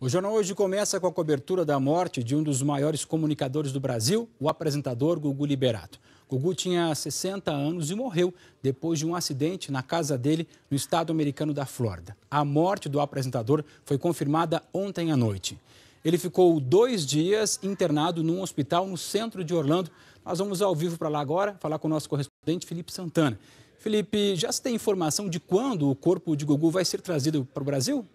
O jornal hoje começa com a cobertura da morte de um dos maiores comunicadores do Brasil, o apresentador Gugu Liberato. Gugu tinha 60 anos e morreu depois de um acidente na casa dele no estado americano da Flórida. A morte do apresentador foi confirmada ontem à noite. Ele ficou dois dias internado num hospital no centro de Orlando. Nós vamos ao vivo para lá agora falar com o nosso correspondente Felipe Santana. Felipe, já se tem informação de quando o corpo de Gugu vai ser trazido para o Brasil?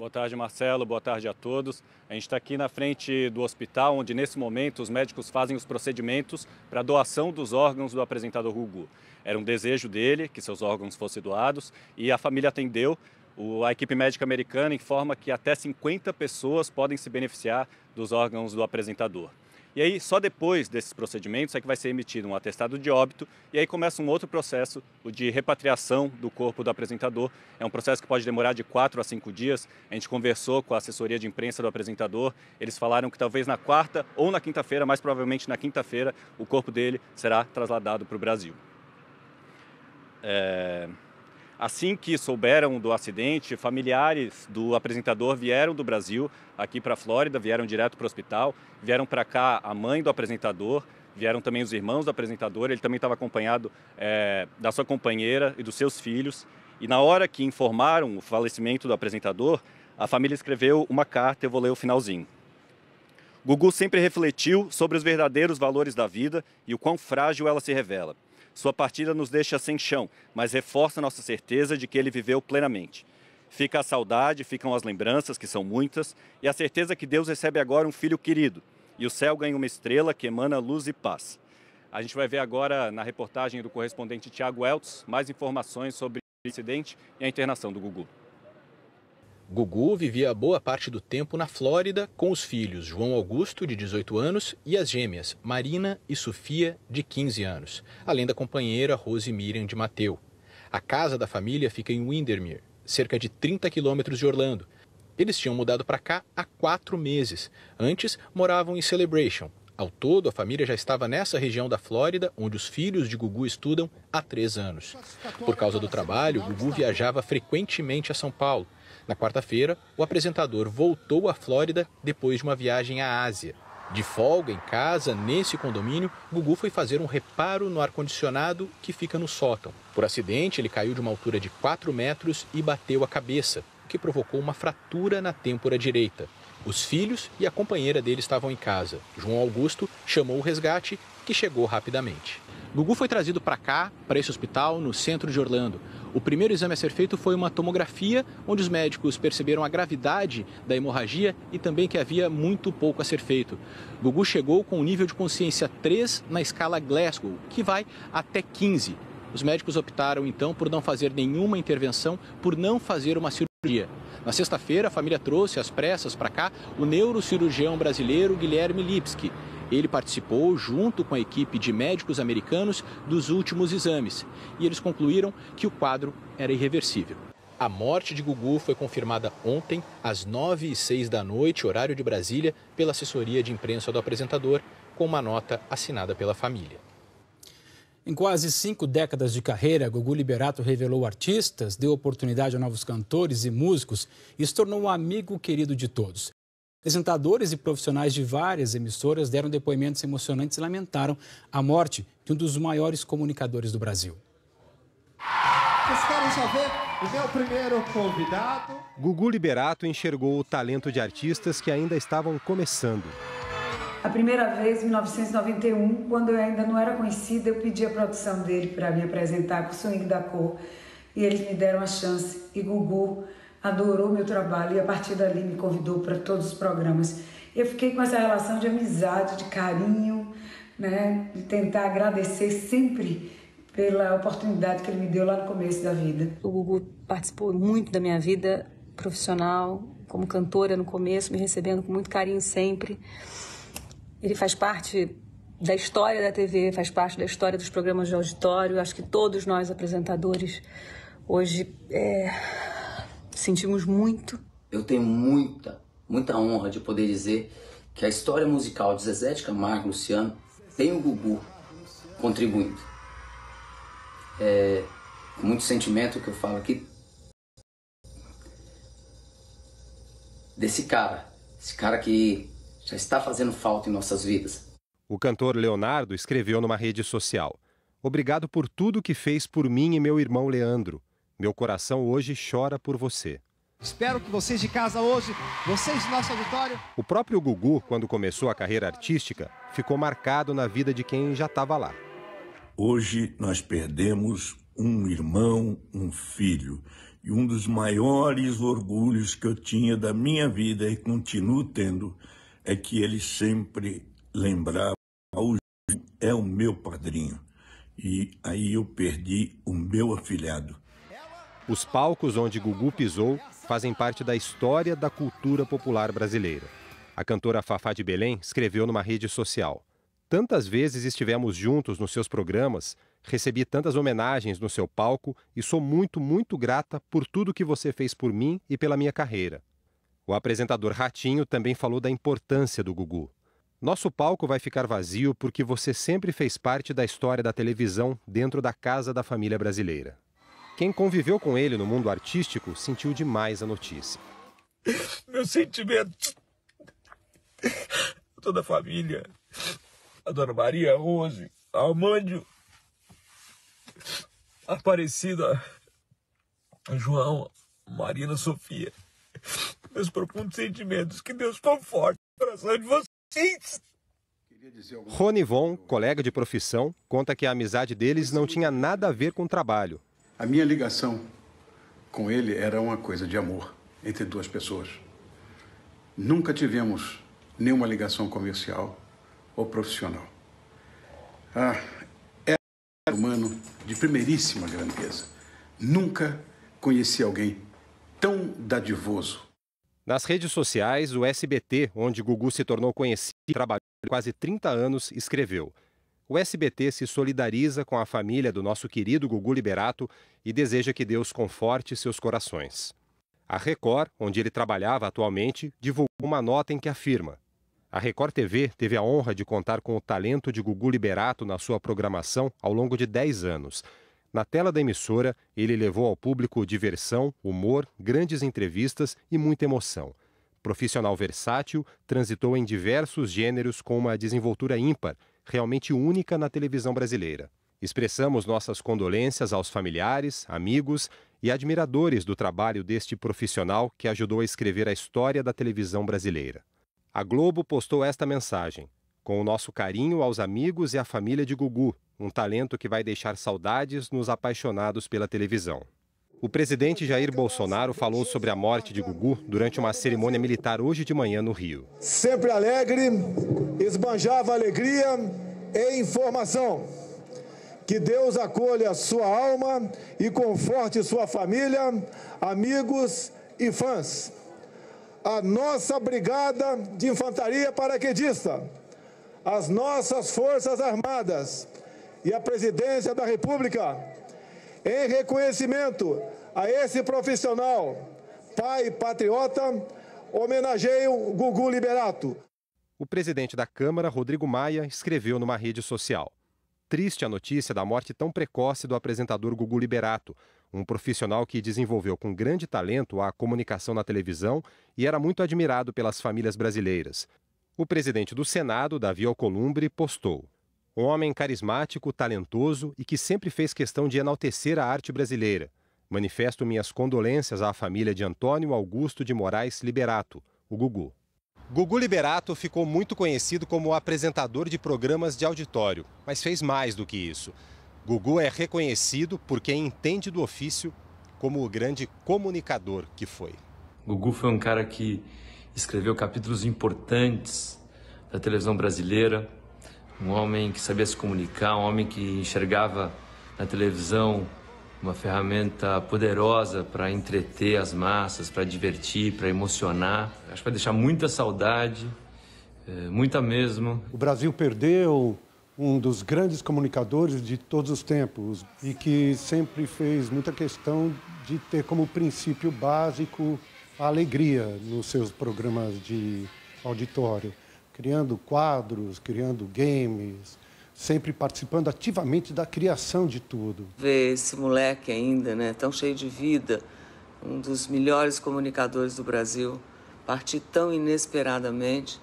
Boa tarde, Marcelo. Boa tarde a todos. A gente está aqui na frente do hospital, onde nesse momento os médicos fazem os procedimentos para a doação dos órgãos do apresentador Hugo. Era um desejo dele que seus órgãos fossem doados e a família atendeu. O, a equipe médica americana informa que até 50 pessoas podem se beneficiar dos órgãos do apresentador. E aí, só depois desses procedimentos é que vai ser emitido um atestado de óbito e aí começa um outro processo, o de repatriação do corpo do apresentador. É um processo que pode demorar de quatro a cinco dias. A gente conversou com a assessoria de imprensa do apresentador, eles falaram que talvez na quarta ou na quinta-feira, mais provavelmente na quinta-feira, o corpo dele será trasladado para o Brasil. É... Assim que souberam do acidente, familiares do apresentador vieram do Brasil aqui para a Flórida, vieram direto para o hospital, vieram para cá a mãe do apresentador, vieram também os irmãos do apresentador, ele também estava acompanhado é, da sua companheira e dos seus filhos. E na hora que informaram o falecimento do apresentador, a família escreveu uma carta, eu vou ler o finalzinho. Gugu sempre refletiu sobre os verdadeiros valores da vida e o quão frágil ela se revela. Sua partida nos deixa sem chão, mas reforça nossa certeza de que ele viveu plenamente. Fica a saudade, ficam as lembranças, que são muitas, e a certeza que Deus recebe agora um filho querido, e o céu ganha uma estrela que emana luz e paz. A gente vai ver agora na reportagem do correspondente Tiago Eltz mais informações sobre o incidente e a internação do Gugu. Gugu vivia boa parte do tempo na Flórida com os filhos João Augusto, de 18 anos, e as gêmeas Marina e Sofia, de 15 anos, além da companheira Rose Miriam de Mateu. A casa da família fica em Windermere, cerca de 30 quilômetros de Orlando. Eles tinham mudado para cá há quatro meses. Antes, moravam em Celebration. Ao todo, a família já estava nessa região da Flórida, onde os filhos de Gugu estudam há três anos. Por causa do trabalho, Gugu viajava frequentemente a São Paulo na quarta-feira, o apresentador voltou à Flórida depois de uma viagem à Ásia. De folga em casa, nesse condomínio, Gugu foi fazer um reparo no ar-condicionado que fica no sótão. Por acidente, ele caiu de uma altura de 4 metros e bateu a cabeça, o que provocou uma fratura na têmpora direita. Os filhos e a companheira dele estavam em casa. João Augusto chamou o resgate, que chegou rapidamente. Gugu foi trazido para cá, para esse hospital, no centro de Orlando. O primeiro exame a ser feito foi uma tomografia, onde os médicos perceberam a gravidade da hemorragia e também que havia muito pouco a ser feito. Gugu chegou com um nível de consciência 3 na escala Glasgow, que vai até 15. Os médicos optaram então por não fazer nenhuma intervenção, por não fazer uma cirurgia. Na sexta-feira, a família trouxe às pressas para cá o neurocirurgião brasileiro Guilherme Lipski. Ele participou, junto com a equipe de médicos americanos, dos últimos exames e eles concluíram que o quadro era irreversível. A morte de Gugu foi confirmada ontem, às 9 e 06 da noite, horário de Brasília, pela assessoria de imprensa do apresentador, com uma nota assinada pela família. Em quase cinco décadas de carreira, Gugu Liberato revelou artistas, deu oportunidade a novos cantores e músicos e se tornou um amigo querido de todos. Apresentadores e profissionais de várias emissoras deram depoimentos emocionantes e lamentaram a morte de um dos maiores comunicadores do Brasil. Vocês querem só ver o meu primeiro convidado? Gugu Liberato enxergou o talento de artistas que ainda estavam começando. A primeira vez, em 1991, quando eu ainda não era conhecida, eu pedi a produção dele para me apresentar com o Swing da Cor. E eles me deram a chance. E Gugu adorou meu trabalho e a partir dali me convidou para todos os programas. Eu fiquei com essa relação de amizade, de carinho, né, de tentar agradecer sempre pela oportunidade que ele me deu lá no começo da vida. O Gugu participou muito da minha vida profissional, como cantora no começo, me recebendo com muito carinho sempre. Ele faz parte da história da TV, faz parte da história dos programas de auditório. Acho que todos nós apresentadores hoje é, Sentimos muito. Eu tenho muita, muita honra de poder dizer que a história musical de Zezé de Camargo Luciano tem o Gugu contribuindo. É, muito sentimento que eu falo aqui desse cara, esse cara que já está fazendo falta em nossas vidas. O cantor Leonardo escreveu numa rede social: Obrigado por tudo que fez por mim e meu irmão Leandro. Meu coração hoje chora por você. Espero que vocês de casa hoje, vocês do nosso auditório. O próprio Gugu, quando começou a carreira artística, ficou marcado na vida de quem já estava lá. Hoje nós perdemos um irmão, um filho. E um dos maiores orgulhos que eu tinha da minha vida e continuo tendo é que ele sempre lembrava: o é o meu padrinho. E aí eu perdi o meu afilhado. Os palcos onde Gugu pisou fazem parte da história da cultura popular brasileira. A cantora Fafá de Belém escreveu numa rede social: Tantas vezes estivemos juntos nos seus programas, recebi tantas homenagens no seu palco e sou muito, muito grata por tudo que você fez por mim e pela minha carreira. O apresentador Ratinho também falou da importância do Gugu. Nosso palco vai ficar vazio porque você sempre fez parte da história da televisão dentro da casa da família brasileira. Quem conviveu com ele no mundo artístico sentiu demais a notícia. Meu sentimento. Toda a família. A dona Maria, a Rose, a Amândio, Aparecida, a João, a Marina, a Sofia. Meus profundos sentimentos. Que Deus conforte o coração de vocês. Rony Von, colega de profissão, conta que a amizade deles não tinha nada a ver com o trabalho, a minha ligação com ele era uma coisa de amor entre duas pessoas. Nunca tivemos nenhuma ligação comercial ou profissional. Ah, era um humano de primeiríssima grandeza. Nunca conheci alguém tão dadivoso. Nas redes sociais, o SBT, onde Gugu se tornou conhecido e trabalhou quase 30 anos, escreveu: o SBT se solidariza com a família do nosso querido Gugu Liberato e deseja que Deus conforte seus corações. A Record, onde ele trabalhava atualmente, divulgou uma nota em que afirma: A Record TV teve a honra de contar com o talento de Gugu Liberato na sua programação ao longo de 10 anos. Na tela da emissora, ele levou ao público diversão, humor, grandes entrevistas e muita emoção. Profissional versátil, transitou em diversos gêneros com uma desenvoltura ímpar realmente única na televisão brasileira. Expressamos nossas condolências aos familiares, amigos e admiradores do trabalho deste profissional que ajudou a escrever a história da televisão brasileira. A Globo postou esta mensagem: Com o nosso carinho aos amigos e à família de Gugu, um talento que vai deixar saudades nos apaixonados pela televisão. O presidente Jair Bolsonaro falou sobre a morte de Gugu durante uma cerimônia militar hoje de manhã no Rio. Sempre alegre, esbanjava alegria e informação. Que Deus acolha sua alma e conforte sua família, amigos e fãs. A nossa Brigada de Infantaria Paraquedista, as nossas Forças Armadas e a Presidência da República em reconhecimento a esse profissional, pai patriota, homenageio Gugu Liberato. O presidente da Câmara, Rodrigo Maia, escreveu numa rede social. Triste a notícia da morte tão precoce do apresentador Gugu Liberato, um profissional que desenvolveu com grande talento a comunicação na televisão e era muito admirado pelas famílias brasileiras. O presidente do Senado, Davi Alcolumbre, postou: um homem carismático, talentoso e que sempre fez questão de enaltecer a arte brasileira. Manifesto minhas condolências à família de Antônio Augusto de Moraes Liberato, o Gugu. Gugu Liberato ficou muito conhecido como apresentador de programas de auditório, mas fez mais do que isso. Gugu é reconhecido por quem entende do ofício como o grande comunicador que foi. Gugu foi um cara que escreveu capítulos importantes da televisão brasileira, um homem que sabia se comunicar, um homem que enxergava na televisão uma ferramenta poderosa para entreter as massas, para divertir, para emocionar. Acho que vai deixar muita saudade, eh, muita mesmo. O Brasil perdeu um dos grandes comunicadores de todos os tempos e que sempre fez muita questão de ter como princípio básico a alegria nos seus programas de auditório criando quadros, criando games, sempre participando ativamente da criação de tudo. Ver esse moleque ainda, né, tão cheio de vida, um dos melhores comunicadores do Brasil, partir tão inesperadamente.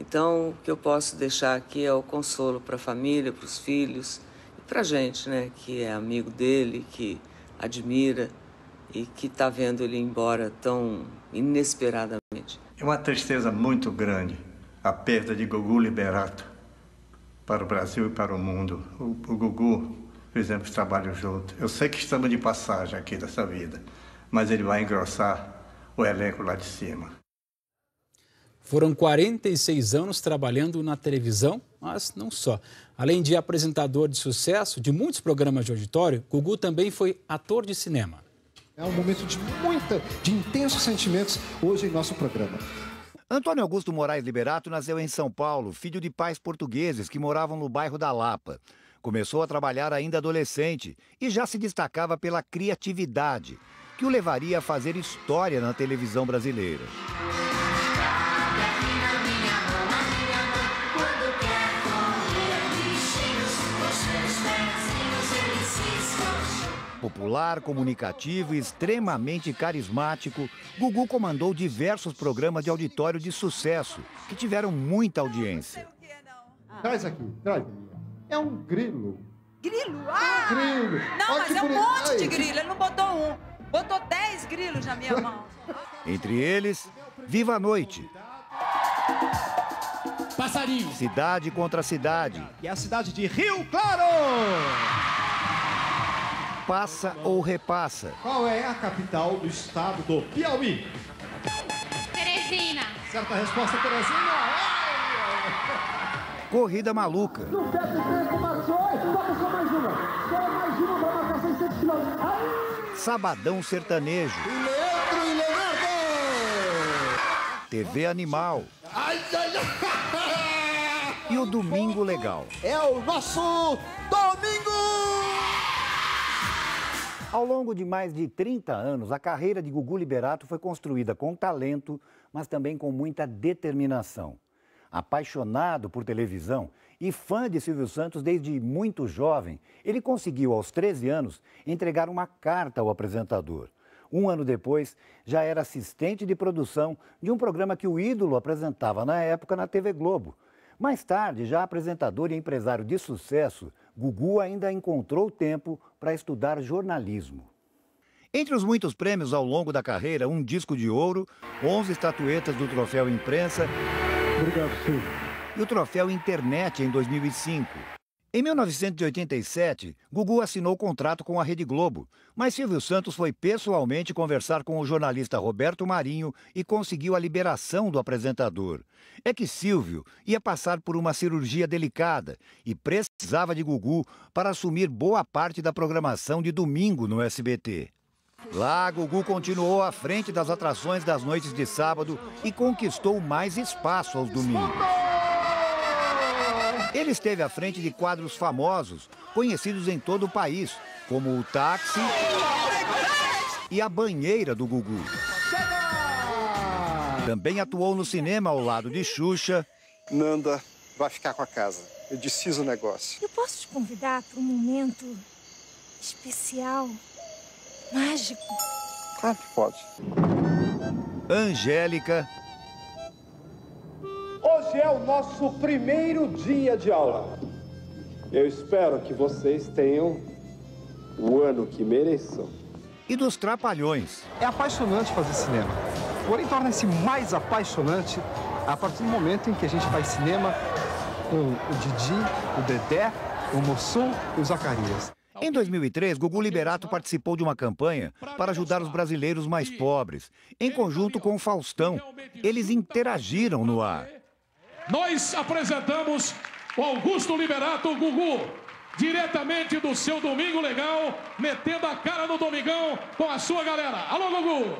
Então, o que eu posso deixar aqui é o consolo para a família, para os filhos e para a gente, né, que é amigo dele, que admira e que está vendo ele embora tão inesperadamente. É uma tristeza muito grande a perda de Gugu Liberato para o Brasil e para o mundo. O, o Gugu fizemos trabalho junto. Eu sei que estamos de passagem aqui dessa vida, mas ele vai engrossar o elenco lá de cima. Foram 46 anos trabalhando na televisão, mas não só. Além de apresentador de sucesso de muitos programas de auditório, Gugu também foi ator de cinema. É um momento de muita, de intensos sentimentos hoje em nosso programa. Antônio Augusto Moraes Liberato nasceu em São Paulo, filho de pais portugueses que moravam no bairro da Lapa. Começou a trabalhar ainda adolescente e já se destacava pela criatividade, que o levaria a fazer história na televisão brasileira. Popular, comunicativo e extremamente carismático, Gugu comandou diversos programas de auditório de sucesso, que tiveram muita audiência. Traz aqui, traz. É um grilo. Grilo? Ah! Grilo. Não, Olha mas é um monte de grilo. Ele não botou um. Botou dez grilos na minha mão. Entre eles, Viva a Noite. Passarinho. Cidade contra cidade. E a cidade de Rio Claro passa ou repassa? Qual é a capital do estado do Piauí? Teresina. Certa resposta, Teresina. Corrida maluca. Sabadão sertanejo. Leandro e Leonardo. TV Animal. E o Domingo Legal. É o nosso Ao longo de mais de 30 anos, a carreira de Gugu Liberato foi construída com talento, mas também com muita determinação. Apaixonado por televisão e fã de Silvio Santos desde muito jovem, ele conseguiu, aos 13 anos, entregar uma carta ao apresentador. Um ano depois, já era assistente de produção de um programa que o ídolo apresentava na época na TV Globo. Mais tarde, já apresentador e empresário de sucesso, Gugu ainda encontrou tempo para estudar jornalismo. Entre os muitos prêmios ao longo da carreira, um disco de ouro, 11 estatuetas do Troféu Imprensa Obrigado, e o Troféu Internet em 2005. Em 1987, Gugu assinou contrato com a Rede Globo, mas Silvio Santos foi pessoalmente conversar com o jornalista Roberto Marinho e conseguiu a liberação do apresentador. É que Silvio ia passar por uma cirurgia delicada e precisava de Gugu para assumir boa parte da programação de domingo no SBT. Lá, Gugu continuou à frente das atrações das noites de sábado e conquistou mais espaço aos domingos. Ele esteve à frente de quadros famosos, conhecidos em todo o país, como o táxi e a banheira do Gugu. Também atuou no cinema ao lado de Xuxa. Nanda vai ficar com a casa. Eu decido o negócio. Eu posso te convidar para um momento especial, mágico? Claro que pode. Angélica Hoje é o nosso primeiro dia de aula. Eu espero que vocês tenham o ano que mereçam. E dos trapalhões. É apaixonante fazer cinema. Porém, torna-se mais apaixonante a partir do momento em que a gente faz cinema com o Didi, o Dedé, o Mossum e o Zacarias. Em 2003, Gugu Liberato participou de uma campanha para ajudar os brasileiros mais pobres, em conjunto com o Faustão. Eles interagiram no ar nós apresentamos o Augusto Liberato Gugu, diretamente do seu Domingo Legal, metendo a cara no Domingão com a sua galera. Alô, Gugu!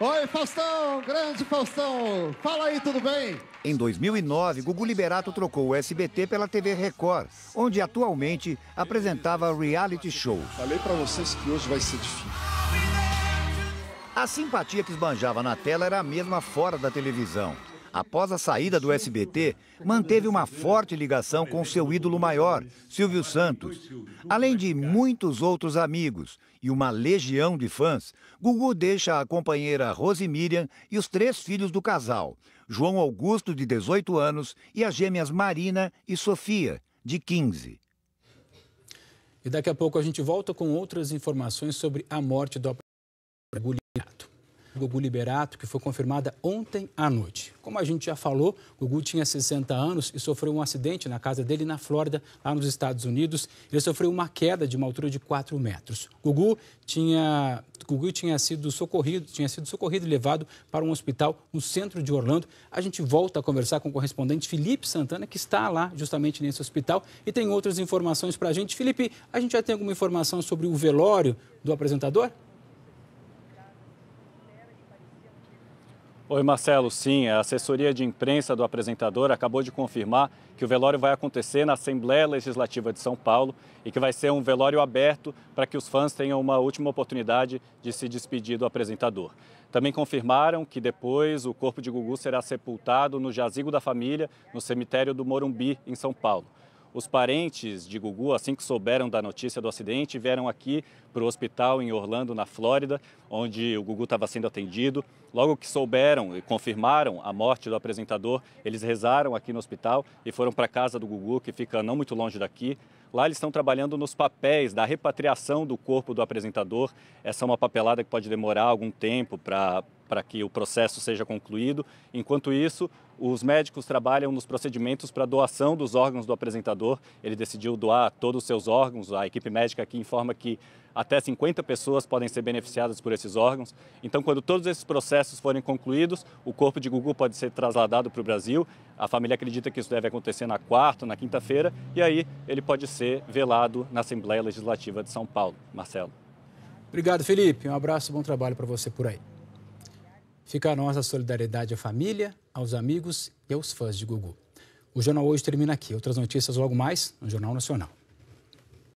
Oi, Faustão, grande Faustão. Fala aí, tudo bem? Em 2009, Gugu Liberato trocou o SBT pela TV Record, onde atualmente apresentava reality show. Falei para vocês que hoje vai ser difícil. A simpatia que esbanjava na tela era a mesma fora da televisão após a saída do SBT, manteve uma forte ligação com seu ídolo maior, Silvio Santos. Além de muitos outros amigos e uma legião de fãs, Gugu deixa a companheira Rose Miriam e os três filhos do casal, João Augusto, de 18 anos, e as gêmeas Marina e Sofia, de 15. E daqui a pouco a gente volta com outras informações sobre a morte do Gugu Liberato, que foi confirmada ontem à noite. Como a gente já falou, Gugu tinha 60 anos e sofreu um acidente na casa dele na Flórida, lá nos Estados Unidos. Ele sofreu uma queda de uma altura de 4 metros. Gugu tinha, Gugu tinha sido socorrido, tinha sido socorrido e levado para um hospital no centro de Orlando. A gente volta a conversar com o correspondente Felipe Santana, que está lá justamente nesse hospital e tem outras informações para a gente. Felipe, a gente já tem alguma informação sobre o velório do apresentador? Oi, Marcelo. Sim, a assessoria de imprensa do apresentador acabou de confirmar que o velório vai acontecer na Assembleia Legislativa de São Paulo e que vai ser um velório aberto para que os fãs tenham uma última oportunidade de se despedir do apresentador. Também confirmaram que depois o corpo de Gugu será sepultado no jazigo da família, no cemitério do Morumbi, em São Paulo. Os parentes de Gugu, assim que souberam da notícia do acidente, vieram aqui para o hospital em Orlando, na Flórida, onde o Gugu estava sendo atendido. Logo que souberam e confirmaram a morte do apresentador, eles rezaram aqui no hospital e foram para a casa do Gugu, que fica não muito longe daqui. Lá eles estão trabalhando nos papéis da repatriação do corpo do apresentador. Essa é uma papelada que pode demorar algum tempo para para que o processo seja concluído. Enquanto isso, os médicos trabalham nos procedimentos para doação dos órgãos do apresentador. Ele decidiu doar todos os seus órgãos. A equipe médica aqui informa que até 50 pessoas podem ser beneficiadas por esses órgãos. Então, quando todos esses processos forem concluídos, o corpo de Gugu pode ser trasladado para o Brasil. A família acredita que isso deve acontecer na quarta, na quinta-feira, e aí ele pode ser velado na Assembleia Legislativa de São Paulo. Marcelo. Obrigado, Felipe. Um abraço, bom trabalho para você por aí. Fica a nossa solidariedade à família, aos amigos e aos fãs de Gugu. O Jornal Hoje termina aqui. Outras notícias logo mais no Jornal Nacional.